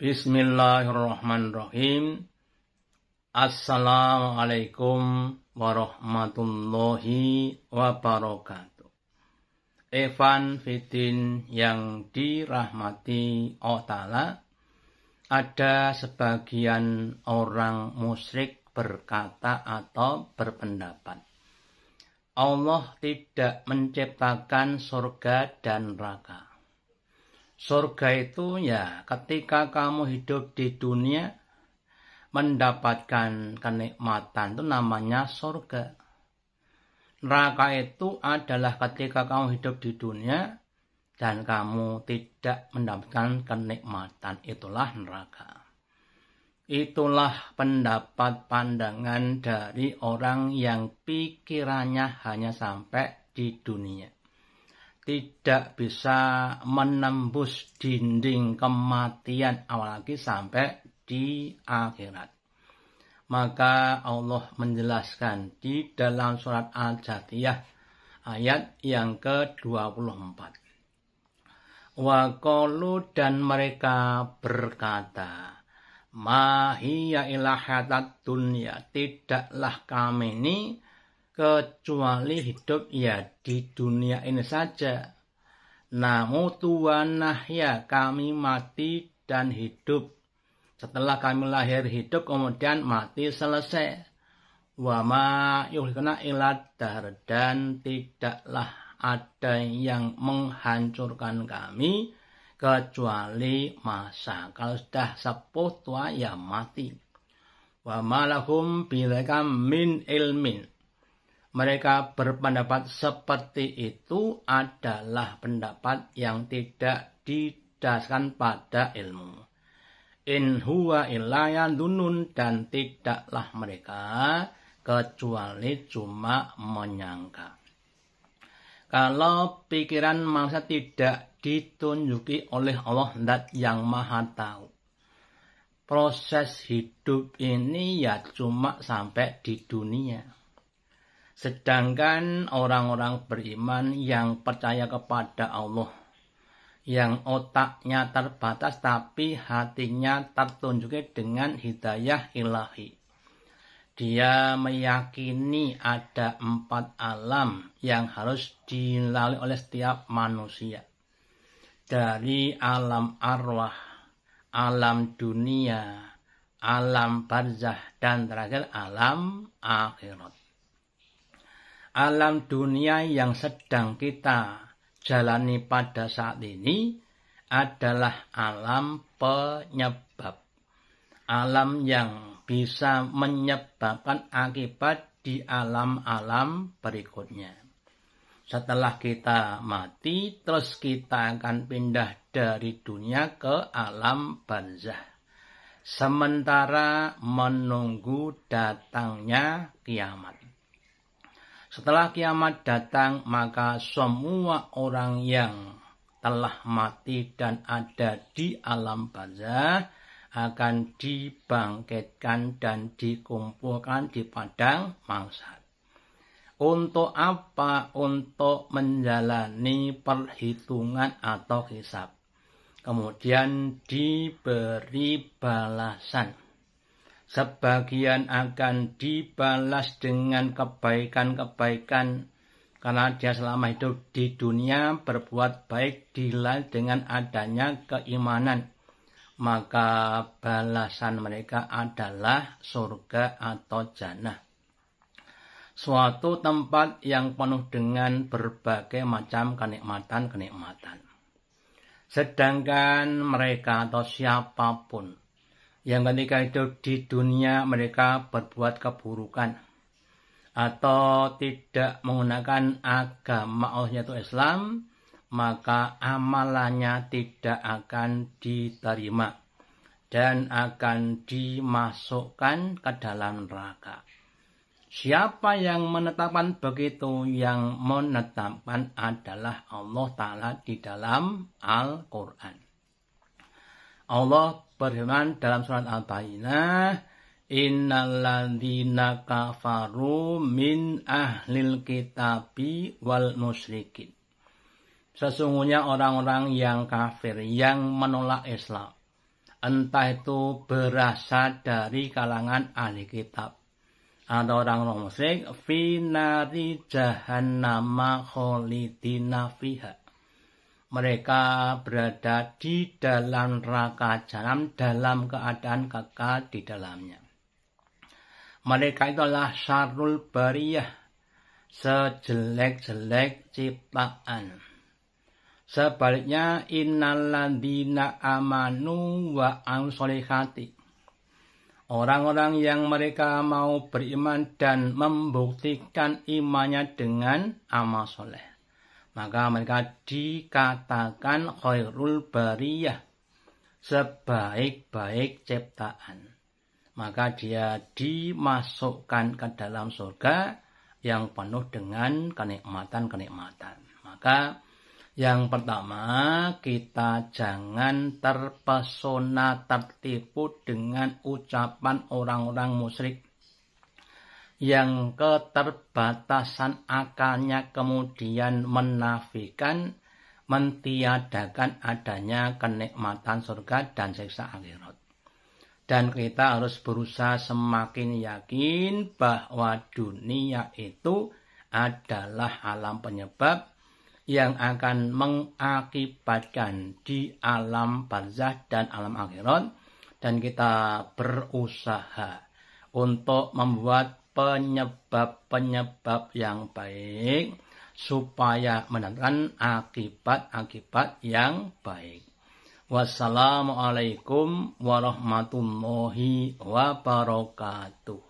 Bismillahirrahmanirrahim. Assalamualaikum warahmatullahi wabarakatuh. Evan Fitin yang dirahmati Allah ada sebagian orang musyrik berkata atau berpendapat, Allah tidak menciptakan surga dan neraka Surga itu ya ketika kamu hidup di dunia mendapatkan kenikmatan itu namanya surga. Neraka itu adalah ketika kamu hidup di dunia dan kamu tidak mendapatkan kenikmatan itulah neraka. Itulah pendapat pandangan dari orang yang pikirannya hanya sampai di dunia tidak bisa menembus dinding kematian apalagi sampai di akhirat. Maka Allah menjelaskan di dalam surat Al-Jatiyah ayat yang ke-24. Wa dan mereka berkata, Mahiya ilahatat dunia, ya, tidaklah kami ini kecuali hidup ya di dunia ini saja. Namun Tuhan nah ya kami mati dan hidup. Setelah kami lahir hidup kemudian mati selesai. Wama ilad dar dan tidaklah ada yang menghancurkan kami kecuali masa. Kalau sudah sepuh tua ya mati. Wa malahum bilakam min ilmin mereka berpendapat seperti itu adalah pendapat yang tidak didasarkan pada ilmu. In huwa ilayan dunun dan tidaklah mereka kecuali cuma menyangka. Kalau pikiran manusia tidak ditunjuki oleh Allah dan yang maha tahu. Proses hidup ini ya cuma sampai di dunia Sedangkan orang-orang beriman yang percaya kepada Allah, yang otaknya terbatas tapi hatinya tertunjuki dengan hidayah ilahi. Dia meyakini ada empat alam yang harus dilalui oleh setiap manusia. Dari alam arwah, alam dunia, alam barzah, dan terakhir alam akhirat alam dunia yang sedang kita jalani pada saat ini adalah alam penyebab. Alam yang bisa menyebabkan akibat di alam-alam berikutnya. Setelah kita mati, terus kita akan pindah dari dunia ke alam barzah. Sementara menunggu datangnya kiamat. Setelah kiamat datang, maka semua orang yang telah mati dan ada di alam barzah akan dibangkitkan dan dikumpulkan di padang mangsa. Untuk apa? Untuk menjalani perhitungan atau hisab. Kemudian diberi balasan sebagian akan dibalas dengan kebaikan-kebaikan karena dia selama hidup di dunia berbuat baik dilal dengan adanya keimanan maka balasan mereka adalah surga atau jannah suatu tempat yang penuh dengan berbagai macam kenikmatan-kenikmatan sedangkan mereka atau siapapun yang ketika itu di dunia mereka berbuat keburukan atau tidak menggunakan agama Allah oh, yaitu Islam maka amalannya tidak akan diterima dan akan dimasukkan ke dalam neraka. Siapa yang menetapkan begitu? Yang menetapkan adalah Allah Ta'ala di dalam Al-Quran. Allah berfirman dalam surat Al-Bayyinah, Innalladzina kafaru min ahlil kitabi wal musyrikin. Sesungguhnya orang-orang yang kafir, yang menolak Islam. Entah itu berasal dari kalangan ahli kitab. Atau orang-orang musyrik, Finari jahannama kholidina fiha mereka berada di dalam neraka jahanam dalam keadaan kekal di dalamnya. Mereka itulah syarul bariyah, sejelek-jelek ciptaan. Sebaliknya, innaladina amanu wa amsolihati. Orang-orang yang mereka mau beriman dan membuktikan imannya dengan amal soleh maka mereka dikatakan khairul bariyah sebaik-baik ciptaan maka dia dimasukkan ke dalam surga yang penuh dengan kenikmatan-kenikmatan maka yang pertama, kita jangan terpesona tertipu dengan ucapan orang-orang musyrik yang keterbatasan akalnya kemudian menafikan, mentiadakan adanya kenikmatan surga dan siksa akhirat. Dan kita harus berusaha semakin yakin bahwa dunia itu adalah alam penyebab yang akan mengakibatkan di alam barzah dan alam akhirat. Dan kita berusaha untuk membuat penyebab-penyebab yang baik supaya mendatangkan akibat-akibat yang baik. Wassalamualaikum warahmatullahi wabarakatuh.